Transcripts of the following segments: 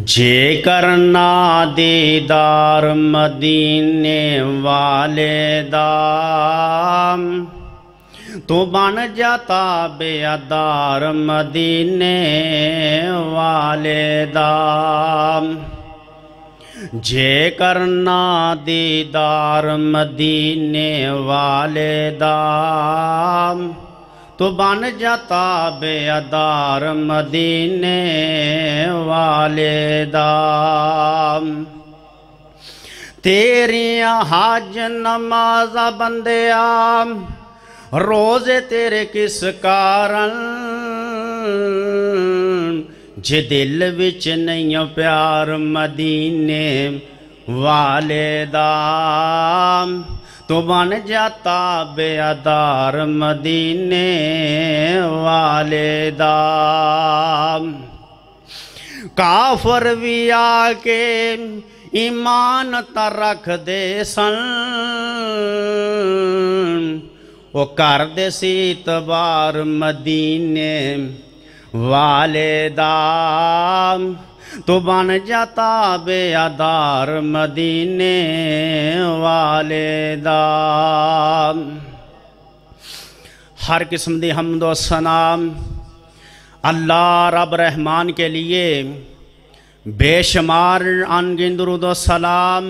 जेकर ना दीदार मदीने वाले दाम तो बन जाता बेदार मदीने वाले दाम जे करना दीदार मदीने वाले दाम तो बन जाता बेदार मदीने वाले दाम तेरिया हज नमाज़ा बंद आम रोजे तेरे किस कारण जे दिल बिच नहीं प्यार मदीने वाले दाम तो बन जाता बेअदार मदीने वाले दाम काफर भी आके ईमान त रख दे सन वो कर दे सी तबार मदीने वाले दाम तो बन जाता बेअदार मदीने वाले दाम हर किस्म की हमदो सनाम अल्लाह रब रहमान के लिए बेशुमार अनगिन दरुदो सलाम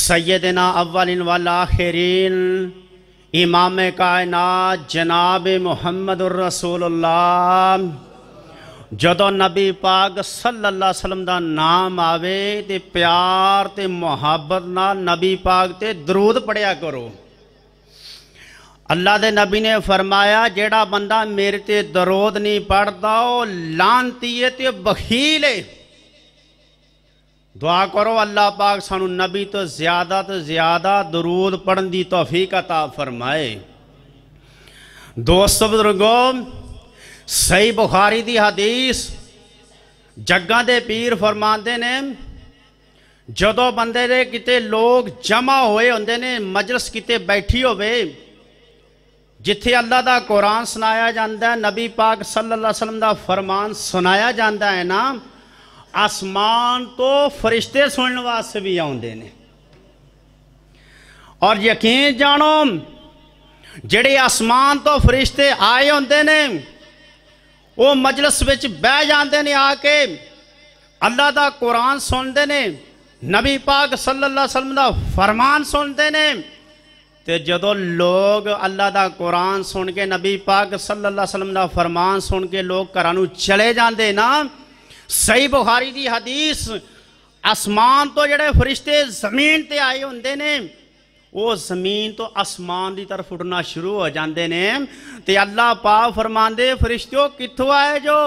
सैदना अव्वलिन वाला आखिरीन इमाम कायनात जनाब मुहम्मद रसूल्लाम जो नबी पाग सल्ला सलम का नाम आवे तो प्यार मुहब्बत न नबी पाग से दरूद पढ़िया करो अल्लाह के नबी ने फरमाया जड़ा बंदा मेरे ते दरोद नहीं पढ़ता लानती है तो बखील है दुआ करो अल्लाह पाक सानू नबी तो ज़्यादा तो ज़्यादा दरूद पढ़न की तोफीक अता फरमाए दोस्त बुजुर्गो सही बुखारी की हदीस जगह के पीर फरमाते ने ਜਦੋਂ ਬੰਦੇ ਦੇ ਕਿਤੇ ਲੋਕ ਜਮਾ ਹੋਏ ਹੁੰਦੇ ਨੇ ਮਜਲਿਸ ਕਿਤੇ ਬੈਠੀ ਹੋਵੇ ਜਿੱਥੇ ਅੱਲਾ ਦਾ ਕੁਰਾਨ ਸੁਣਾਇਆ ਜਾਂਦਾ ਹੈ ਨਬੀ ਪਾਕ ਸੱਲੱਲਾਹੁ ਅਲੈहि ਵਸੱਲਮ ਦਾ ਫਰਮਾਨ ਸੁਣਾਇਆ ਜਾਂਦਾ ਹੈ ਨਾ आसमान तो फरिश्ते सुनने वास्ते भी आते ने और यकीन जानो ਜਿਹੜੇ ਆਸਮਾਨ ਤੋਂ ਫਰਿਸ਼ਤੇ ਆਏ ਹੁੰਦੇ ਨੇ ਉਹ ਮਜਲਿਸ ਵਿੱਚ ਬਹਿ ਜਾਂਦੇ ਨੇ ਆ ਕੇ ਅੱਲਾ ਦਾ ਕੁਰਾਨ ਸੁਣਦੇ ਨੇ ਨਬੀ ਪਾਕ ਸੱਲੱਲਾਹੁ ਅਲੈहि ਵਸੱਲਮ ਦਾ ਫਰਮਾਨ ਸੁਣਦੇ ਨੇ ਤੇ ਜਦੋਂ ਲੋਕ ਅੱਲਾ ਦਾ ਕੁਰਾਨ ਸੁਣ ਕੇ ਨਬੀ ਪਾਕ ਸੱਲੱਲਾਹੁ ਅਲੈहि ਵਸੱਲਮ ਦਾ ਫਰਮਾਨ ਸੁਣ ਕੇ ਲੋਕ ਘਰਾਂ ਨੂੰ ਚਲੇ ਜਾਂਦੇ ਨਾ सही बुखारी की हदीस आसमान तो जड़े फरिश्ते जमीन पर आए होंगे ने वो जमीन तो आसमान की तरफ उठना शुरू हो जाते ने अल्लाह पा फरमाते फरिश्ते कितों आए जो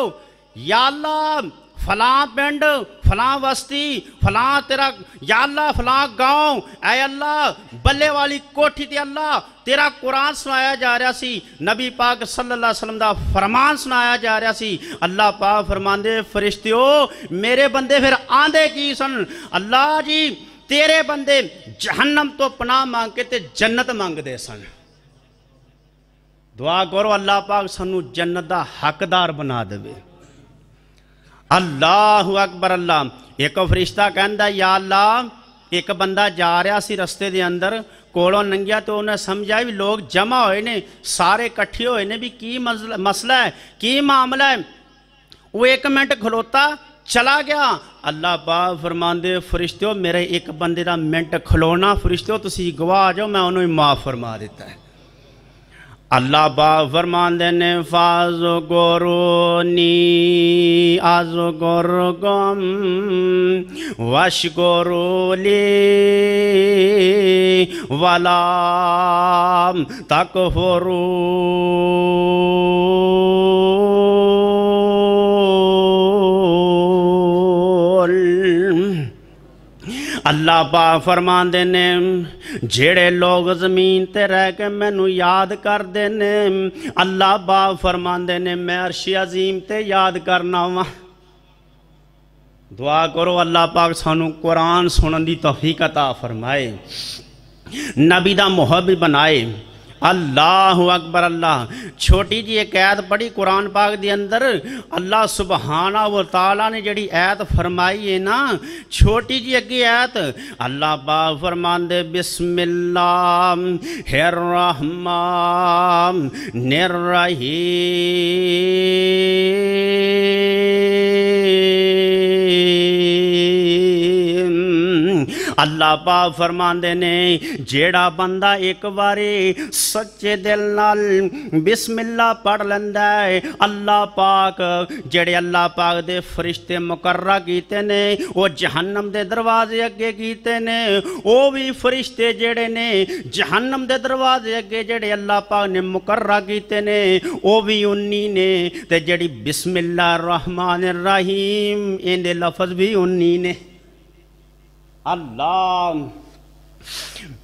या अल्लाह फला पिंड फला बस्ती फला तेरा या अल्लाह फला गांव ऐ अल्लाह बल्ले वाली कोठी ते अल्लाह तेरा कुरान सुनाया जा रहा सी नबी पाक सल्लल्लाहु अलैहि वसल्लम फरमान सुनाया जा रहा सी अल्लाह पाक फरमांदे फरिश्तियो मेरे बंदे फिर आंदे की सन अल्लाह जी तेरे बंदे जहन्नम तो पनाह मांग के ते जन्नत मंगदे सन दुआ करो अल्लाह पाक सानू जन्नत दा हकदार बना देवे अल्लाह अकबर अल्लाह एक फरिश्ता कहता या अल्लाह एक बंदा जा रहा सी रस्ते दे अंदर कोलों लंघिया तो उन्हें समझा भी लोग जमा होए ने सारे कट्ठे हुए ने भी की मसला है की मामला है वो एक मिनट खलोता चला गया अल्लाह बा फरमाते फरिश्ते मेरे एक बंदे का मिनट खलोना फरिश्ते गवाह जाओ मैं उन्होंने माफ फरमा दिता है अल्लाह बा फरमान देने फाजो गोरो आज गोरो गम वश गोरोली तक फोरू अल्लाह पा फरमा ने जेड़े लोग जमीन ते रह के मैनू याद करते ने अल्लाह पा फरमाते ने मैं अर्शी अजीम ते याद करना वा दुआ करो अल्लाह पाक सानू कुरान सुनने की तोहफीकता फरमाए नबी का मोहब बनाए अल्लाह अकबर अल्लाह छोटी जी एक ऐत पढ़ी कुरान पाक के अंदर अल्लाह सुबहाना व तला ने जड़ी ऐत फरमाई है ना छोटी जी अगे ऐत अल्लाह हेर फरमांदे निर निर्रहीम अल्लाह पा फरमाते ने जेड़ा बंदा एक बारी सच्चे दिल नाल बिस्मिल्ला पढ़ लेंदा है अल्लाह पाक जेड़े अल्लाह पाक दे फरिश्ते मुकर्रा कीते ने वो जहन्नम दे दरवाजे अगे कीते ने वो भी फरिश्ते जेड़े ने जहन्नम दे दरवाजे अगे जेड़े अल्लाह पाक ने मुकर्रा कीते ने वो भी उन्नी ने ते जेड़ी बिस्मिल्ला रहमान रहीम इन लफज भी उन्नी ने अल्लाह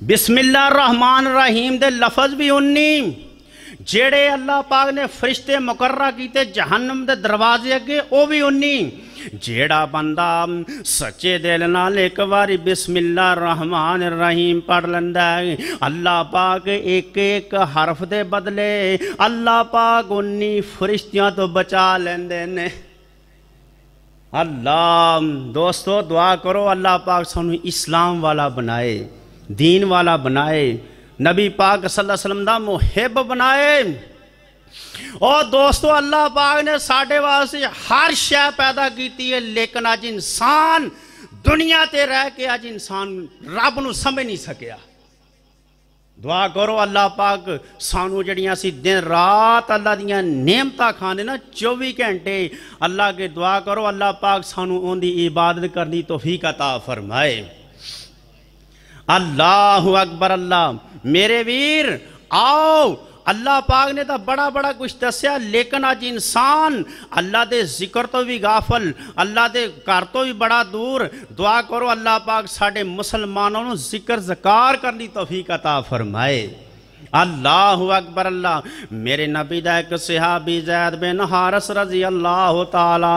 बिस्मिल्ला रहमान रहीम दे लफज भी उन्नी जेड़े अल्लाह पाक ने फरिश्ते मुकर्रा किते जहन्नम दे दरवाजे अगे वह भी उन्नी जेड़ा बंदा सच्चे दिल नाल एक बारी बिस्मिल्ला रहमान रहीम पढ़ लैंदा है अल्लाह पाक एक एक हरफ दे बदले अल्लाह पाक उन्नी फरिश्तियां तो बचा लेंदे ने अल्लाह दोस्तों दुआ करो अल्लाह पाक सू इस्लाम वाला बनाए दीन वाला बनाए नबी पाक वसल्लम का मुहिब बनाए और दोस्तों अल्लाह पाक ने साढ़े वास्ते हर शह पैदा की है लेकिन अज इंसान दुनिया ते रह के अज इंसान रब न समझ नहीं सकिया दुआ करो अल्लाह पाक सानू जड़िया दिन रात अल्लाह दिया नेमत खाने ना चौबी घंटे अल्लाह के दुआ करो अल्लाह पाक सानू उनकी इबादत करनी तोहफी कता फरमाए अल्लाह अकबर अल्लाह मेरे वीर आओ अल्लाह पाक ने तो बड़ा बड़ा कुछ दसिया लेकिन अज इंसान अल्लाह के जिक्र तो भी गाफल अल्लाह के घर तो भी बड़ा दूर दुआ करो अल्लाह पाक साढ़े मुसलमानों जिक्र जकार करने तोफीक कता फरमाए अल्लाह अकबर अल्लाह मेरे नबी दिहा बिजैद बिन हारस रजी अल्लाह तला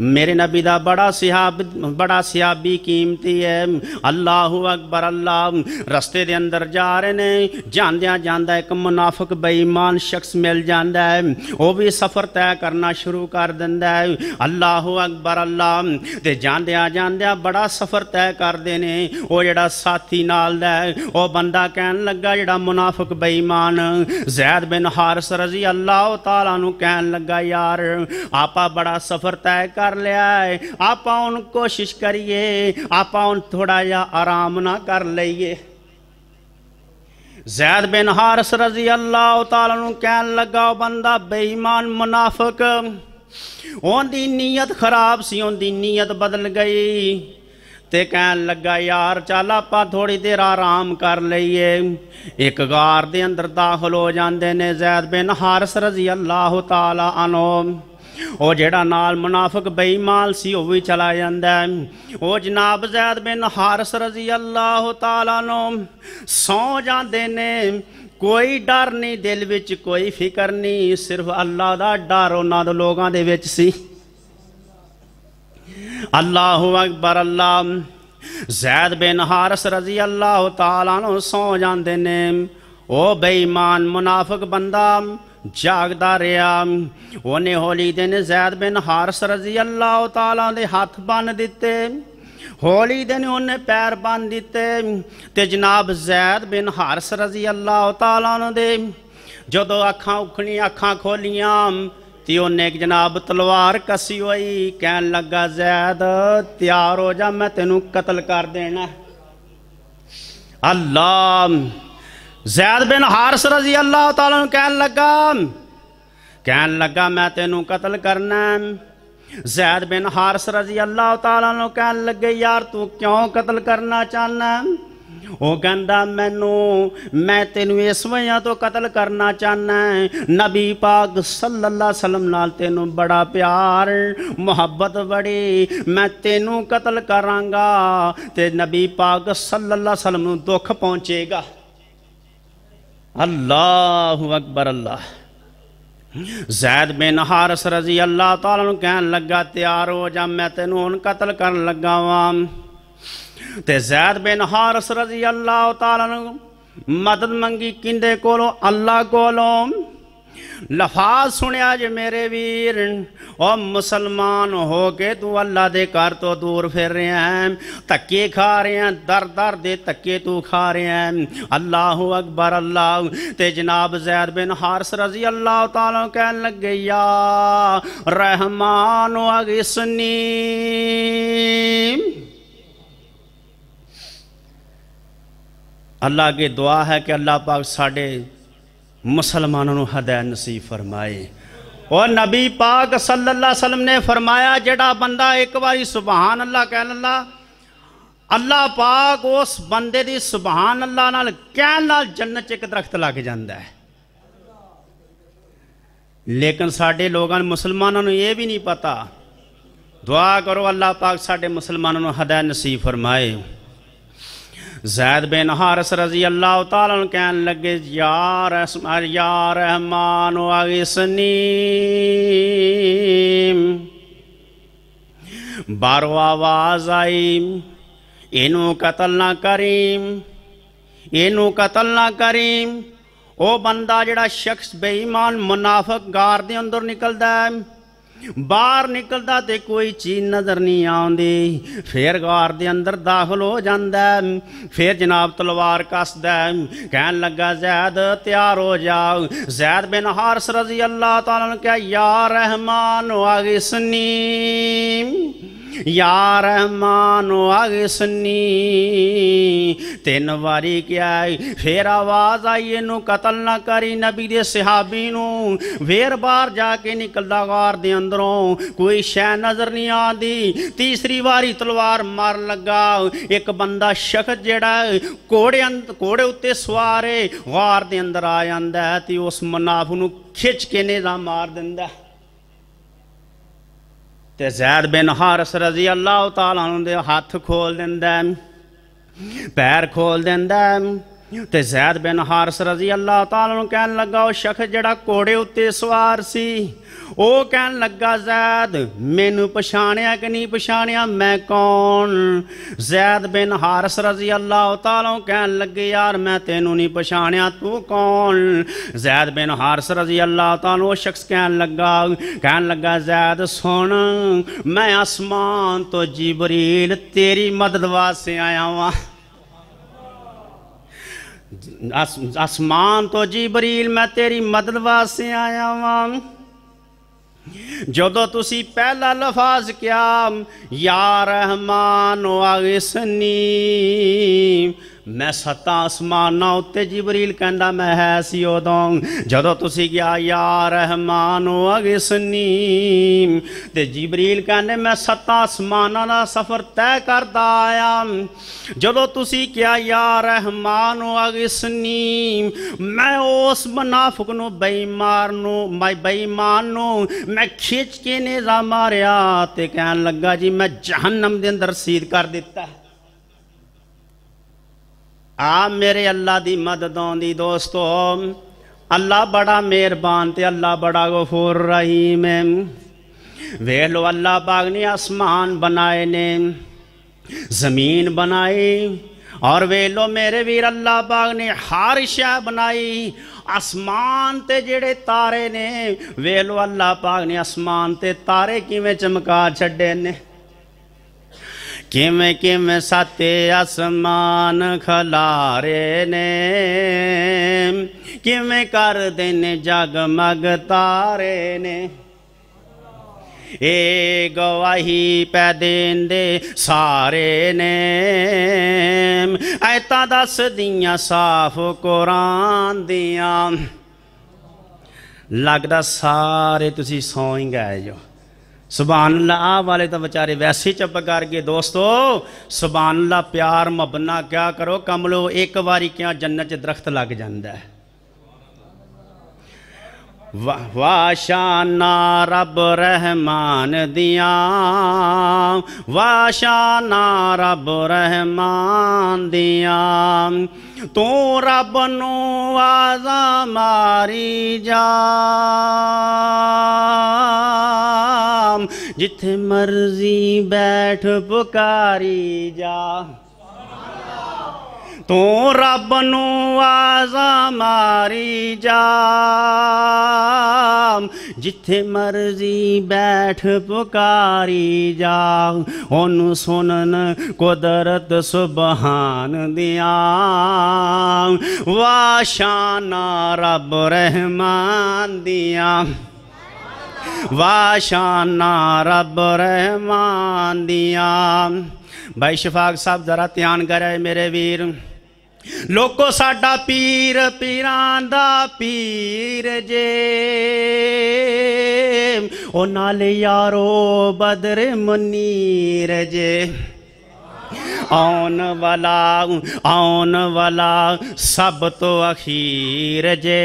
मेरे नबी का बड़ा सिहाब बड़ा सियाबी कीमती है अल्लाह अकबर अल्लाह रस्ते दे अंदर जा रहे ने जांदा जांदा एक मुनाफक बेईमान शख्स मिल जाता है वह भी सफ़र तय करना शुरू कर देता है अल्लाह अकबर अल्लाह तो जांदा जांदा बड़ा सफ़र तय करते ने वो जोड़ा साथी नाल वह बंदा कह लगा जोड़ा मुनाफक बेईमान जैद बिन हारस रजी अल्लाह तला कह लगा यार आपा बड़ा सफ़र तय कर कर लिया है आप कोशिश करिए आप थोड़ा जा आराम ना कर लीए जैद बिन हारस रजी अल्लाह तला कह लगा बंदा बेईमान मुनाफक ओंदी नीयत खराब सी ओंदी नीयत बदल गई ते कह लगा यार चल आप थोड़ी देर आराम कर लीए एक गार अंदर दाखिल हो जाते ने जैद बिन हारस रजी अल्लाह तला अनोम ਉਹ ਜਿਹੜਾ ਨਾਲ ਮੁਨਾਫਕ ਬੇਈਮਾਨ ਸੀ ਉਹ ਵੀ ਚਲਾ ਜਾਂਦਾ ਉਹ ਜਨਾਬ ਜ਼ੈਦ ਬਿਨ ਹਾਰਸ ਰਜ਼ੀ ਅੱਲਾਹ ਤਾਲਾ ਨੂੰ सौ जाते ने कोई डर नहीं दिल विच कोई फिक्र नहीं सिर्फ अल्लाह का डर उन्होंने लोगों के सी अल्लाह अकबर अल्लाह जैद बिन हारस रजी अल्लाह तला सौ जाते ने ओ बेईमान मुनाफक बंदा ਜਾਗਦਾ ਰਿਹਾ ਉਹਨੇ ਹੋਲੀ ਦਿਨ ਜ਼ੈਦ ਬਿਨ ਹਾਰਸ ਰਜ਼ੀ ਅੱਲਾਹ ਤਾਲਾ ਦੇ ਹੱਥ ਬੰਨ ਦਿੱਤੇ ਹੋਲੀ ਦਿਨ ਉਹਨੇ ਪੈਰ ਬੰਨ ਦਿੱਤੇ ਤੇ ਜਨਾਬ ਜ਼ੈਦ ਬਿਨ ਹਾਰਸ ਰਜ਼ੀ ਅੱਲਾਹ ਤਾਲਾ ਦੇ ਜਦੋਂ ਅੱਖਾਂ ਉਖਣੀਆਂ ਅੱਖਾਂ ਖੋਲੀਆਂ ਤੇ ਉਹਨੇ ਇੱਕ ਜਨਾਬ ਤਲਵਾਰ ਕਸੀ ਹੋਈ ਕਹਿਣ ਲੱਗਾ ਜ਼ੈਦ ਤਿਆਰ ਹੋ ਜਾ ਮੈਂ ਤੈਨੂੰ ਕਤਲ ਕਰ ਦੇਣਾ ਅੱਲਾਹ जैद बिन हारस रजी अल्लाह तला कह लगा कह लगा मैं तेन कतल करना जैद बिन हारस रजी अल्लाह तला कह लगे यार तू क्यों कतल करना चाहना कहता मैनू मैं तेन इस वजह तो कतल करना चाहना नबी पाग सल्ला सलम नाल तेन बड़ा प्यार मुहब्बत बड़ी मैं तेनू कतल करागा तो ते नबी पाग सल्ला सलम दुख पहुंचेगा अल्लाह अकबर अल्लाह जैद बिन हारस रजी अल्लाह तला कह लगा तैयार हो जा मैं तेन हूं कतल कर लगा वा ते जैद बिन हारस रजी अल्लाह तला मदद मंगी किंदे कोलो अल्लाह कोलो लफाज सुनया जे मेरे वीर ओ मुसलमान हो के तू अल्लाह दे घर तो दूर फिर रहे हैं धक्के खा रहे हैं दर दर दे धक्के तू खा रहे हैं अल्लाह अकबर अल्लाह ते जनाब जैद बिन हारस रजी अल्लाह तला कह लगे या रहमान अग इसनी अल्लाह की दुआ है कि अल्लाह पाक साढ़े मुसलमानों हदय नसीब फरमाए और नबी पाक सल्लल्लाहु अलैहि वसल्लम ने फरमाया जड़ा बंदा एक बारी सुबहान अल्लाह कह ला अल्लाह पाक उस बंदे की सुबहान अल्लाह नाल कह नाल जन्नत एक दरख्त लग जाता है लेकिन साढ़े लोगों मुसलमानों ये भी नहीं पता दुआ करो अल्लाह पाक साढ़े मुसलमानों हदय नसीब फरमाए जैद बिन हारस रजी अल्लाह तला कहन लगे यार यार रहमान वसनी बारो आवाज आई इनू कतल ना करीम इनू कतल ना करीम ओ बंदा जड़ा शख्स बेईमान मुनाफक गार दे अंदर निकलता है बहर निकलता तो कोई चीज नज़र नहीं आती फिर गार के अंदर दाखिल हो जाता फिर जनाब तलवार कसद कह लगा जैद तैयार हो जाओ जैद बिन हार सरजी अल्लाह तला क्या यार रहमान वागिसनी ਯਾ ਰਹਿਮਾਨ ਅਗਸਨੀ ਤਿੰਨ ਵਾਰੀ ਕਿਹਾ ਫੇਰ ਆਵਾਜ਼ ਆਈ ਇਹਨੂੰ ਕਤਲ ਨਾ ਕਰੀ ਨਬੀ ਦੇ ਸਹਾਬੀ ਨੂੰ ਫੇਰ ਬਾਹਰ ਜਾ ਕੇ ਨਿਕਲਦਾ ਗਾਰ ਦੇ ਅੰਦਰੋਂ ਕੋਈ ਸ਼ੈ ਨਜ਼ਰ ਨਹੀਂ ਆਂਦੀ ਤੀਸਰੀ ਵਾਰੀ ਤਲਵਾਰ ਮਾਰ ਲੱਗਾ ਇੱਕ ਬੰਦਾ ਸ਼ਖਤ ਜਿਹੜਾ ਕੋੜੇ ਕੋੜੇ ਉੱਤੇ ਸਵਾਰੇ ਗਾਰ ਦੇ ਅੰਦਰ ਆ ਜਾਂਦਾ ਤੇ ਉਸ ਮਨਾਫ ਨੂੰ ਖਿੱਚ ਕੇ ਨੇ ਦਾ ਮਾਰ ਦਿੰਦਾ ਤੇ ਜ਼ੈਦ ਬਿਨ ਹਾਰਸ ਰਜ਼ੀ ਅੱਲਾਹ ਤਾਲਾ ਨੂੰ ਦੇ ਹੱਥ ਖੋਲ ਦਿੰਦਾ ਪੈਰ ਖੋਲ ਦਿੰਦਾ ਤੇ ਜ਼ੈਦ ਬਿਨ ਹਾਰਸ ਰਜ਼ੀ ਅੱਲਾਹ ਤਾਲਾ ਨੂੰ ਕਹਿਣ ਲੱਗਾ ਉਹ ਸ਼ਖਸ ਜਿਹੜਾ ਕੋੜੇ ਉੱਤੇ ਸਵਾਰ ਸੀ वो कह लगा जैद मैनू पछाण कि नहीं पछाण मैं कौन जैद बिन हारस रजी अल्लाह उतारो कह लगे यार मैं तेनू नहीं पछाण तू कौन जैद बिन हारस रजी अल्लाह उतारो शख्स कह लगा कह लगा जैद सुन मैं आसमान तो जिबरील तेरी मदद वास आया वा आसमान तो जी बरील मैं तेरी मदद वास आया वा जो ती पहला लफाज क्या यार रहमान वागिसनी मैं सत्ता आसमाना उत्ते जिबरील कहना मैं है सी उदों जदों तुसी गया यार रहमान अगिसनीम ते जिबरील कहने मैं सत्ता आसमाना का सफ़र तय करता आया जदों तुसी क्या यार रहमान अगिसनीम मैं उस मुनाफक नु बेईमान नु मैं बेईमान मैं खिंच के नेजा मारिया ते कहन लगा जी मैं जहन्नम के अंदर सीध कर दिता है आ मेरे अल्लाह की मदद आँदी दोस्तों अल्लाह बड़ा मेहरबान तो अल्लाह बड़ा गफुर रही मैम वेख लो अल्लाह बाग ने आसमान बनाए ने जमीन बनाई और वे लो मेरे वीर अल्लाह बाग ने हर शह बनाई आसमान ते जड़े तारे ने वे लो अल्लाह बाग ने आसमान ते तारे किमें चमका छे ने ਕਿਵੇਂ ਕਿਵੇਂ ਸਾਤੇ ਅਸਮਾਨ ਖਲਾਰੇ ਨੇ ਕਿਵੇਂ ਕਰਦੇ ਨੇ ਜਗ ਮਗ ਤਾਰੇ ਨੇ ਏ ਗਵਾਹੀ ਪੈ ਦਿੰਦੇ ਸਾਰੇ ਨੇ ਐਤਾ ਦੱਸਦੀਆਂ ਸਾਫ ਕੁਰਾਨ ਦੀਆਂ ਲੱਗਦਾ ਸਾਰੇ ਤੁਸੀਂ ਸੌਂ ਹੀ ਗਏ ਜੋ सुबहानल्ला आ वाले तो बेचारे वैसे चप कर गए दोस्तों सुबहानल्ला प्यार मबना क्या करो कम लो एक बारी क्या जन्नत दरख्त लग जाता है वाशाना रब रहमान दिया वाशाना रब रहमान दिया तू रब नारी मारी जा नाम जिथे मर्जी बैठ पुकारी जा तू रब नू मारी जा जिथे मर्जी बैठ पुकारी जा ओनू सुनन कुदरत सुबहान दिया वाशाना रब रहमान दिया वाशाना रब रहमान दिया भाई शफाक साहब जरा ध्यान करे मेरे वीर लोको साडा पीर पीरां दा पीर जे ओ नाले यारो बदर मुनीर जे आन वाला आन वाला सब तो अखीर जे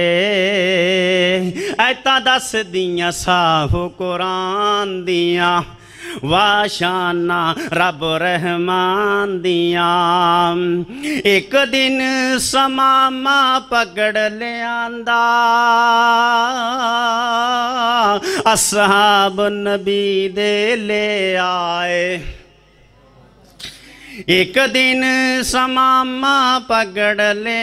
ऐता दस दियाँ साहु कुरान दियाँ वाशाना रब रहमान दिया एक दिन समामा पकड़ लिया आंदा असहाब नबी दे ले आए एक दिन समामा पगड़ ले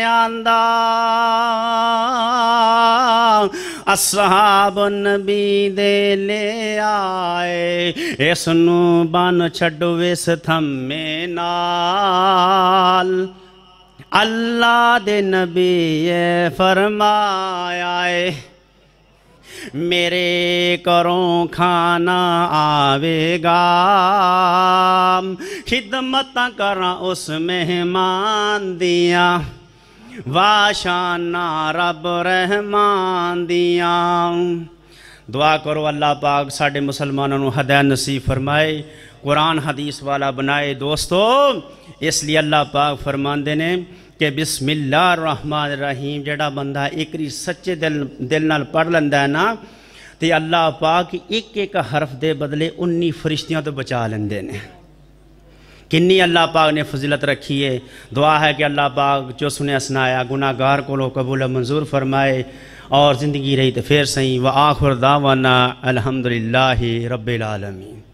असहाब नबी दे ले आए इस बन छो इस थमे नाल अल्लाह दे नबी फरमाया है मेरे करो खाना आवेगा खिदमत करा उस मेहमान दिया वाशाना रब रहमान दिया दुआ करो अल्लाह पाक साढ़े मुसलमानों हदय नसीब फरमाए कुरान हदीस वाला बनाए दोस्तों इसलिए अल्लाह पाक फरमाते ने कि बिस्मिल्ला रहमान रहीम जड़ा बंदा एक सच्चे दिल दिल न पढ़ लैंदा ना तो अल्लाह पाक एक एक हरफ के बदले उन्नी फरिश्तियों तो बचा लेंगे ने कि अल्लाह पाक ने फजिलत रखी है दुआ है कि अल्लाह पाक जो सुने सुनाया गुनागार को कबूल मंजूर फरमाए और जिंदगी रही तो फिर सही व आखुरदावाना अलहमदिल्ला रबालमी